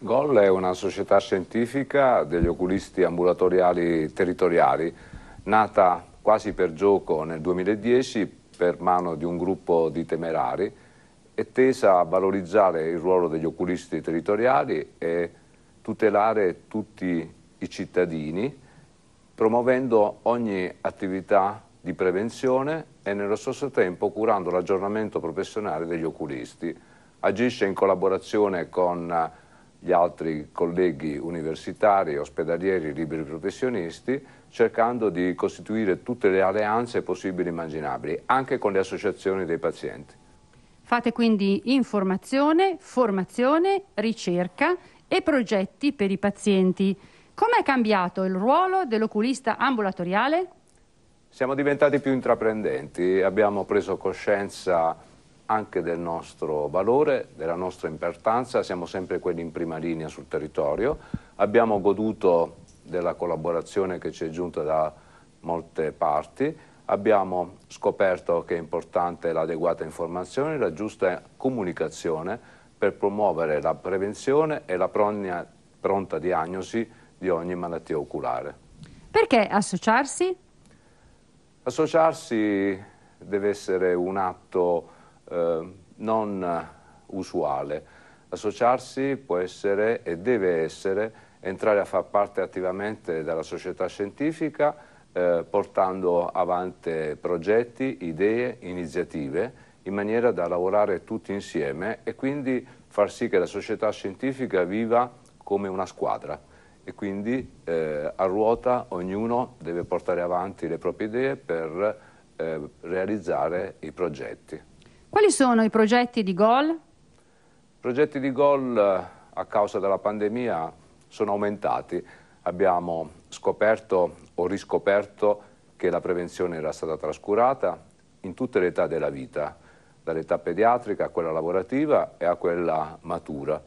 GOL è una società scientifica degli oculisti ambulatoriali territoriali, nata quasi per gioco nel 2010 per mano di un gruppo di temerari e tesa a valorizzare il ruolo degli oculisti territoriali e tutelare tutti i cittadini, promuovendo ogni attività di prevenzione e nello stesso tempo curando l'aggiornamento professionale degli oculisti. Agisce in collaborazione con gli altri colleghi universitari, ospedalieri, liberi professionisti, cercando di costituire tutte le alleanze possibili e immaginabili, anche con le associazioni dei pazienti. Fate quindi informazione, formazione, ricerca e progetti per i pazienti. Com'è cambiato il ruolo dell'oculista ambulatoriale? Siamo diventati più intraprendenti, abbiamo preso coscienza anche del nostro valore, della nostra importanza, siamo sempre quelli in prima linea sul territorio, abbiamo goduto della collaborazione che ci è giunta da molte parti, abbiamo scoperto che è importante l'adeguata informazione, la giusta comunicazione per promuovere la prevenzione e la pronta diagnosi di ogni malattia oculare. Perché associarsi? Associarsi deve essere un atto eh, non usuale. Associarsi può essere e deve essere entrare a far parte attivamente della società scientifica eh, portando avanti progetti, idee, iniziative in maniera da lavorare tutti insieme e quindi far sì che la società scientifica viva come una squadra e quindi eh, a ruota ognuno deve portare avanti le proprie idee per eh, realizzare i progetti. Quali sono i progetti di gol? I progetti di gol eh, a causa della pandemia sono aumentati. Abbiamo scoperto o riscoperto che la prevenzione era stata trascurata in tutte le età della vita, dall'età pediatrica a quella lavorativa e a quella matura.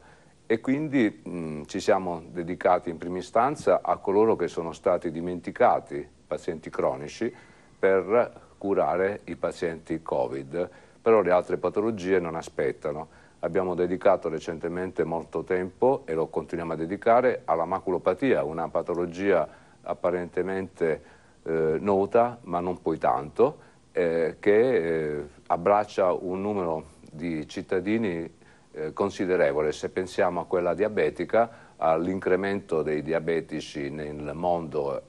E quindi mh, mm, ci siamo dedicati in prima istanza a coloro che sono stati dimenticati, pazienti cronici, per curare i pazienti Covid però le altre patologie non aspettano. Abbiamo dedicato recentemente molto tempo e lo continuiamo a dedicare alla maculopatia, una patologia apparentemente eh, nota ma non poi tanto, eh, che eh, abbraccia un numero di cittadini eh, considerevole. Se pensiamo a quella diabetica, all'incremento dei diabetici nel mondo,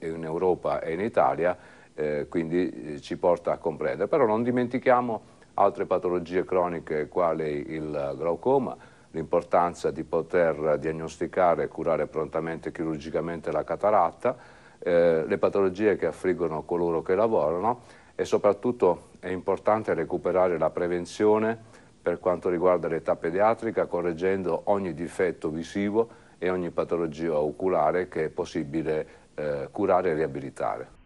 in Europa e in Italia, eh, quindi eh, ci porta a comprendere. Però non dimentichiamo altre patologie croniche quali il glaucoma, l'importanza di poter diagnosticare e curare prontamente chirurgicamente la cataratta, eh, le patologie che affliggono coloro che lavorano e soprattutto è importante recuperare la prevenzione per quanto riguarda l'età pediatrica, correggendo ogni difetto visivo e ogni patologia oculare che è possibile eh, curare e riabilitare.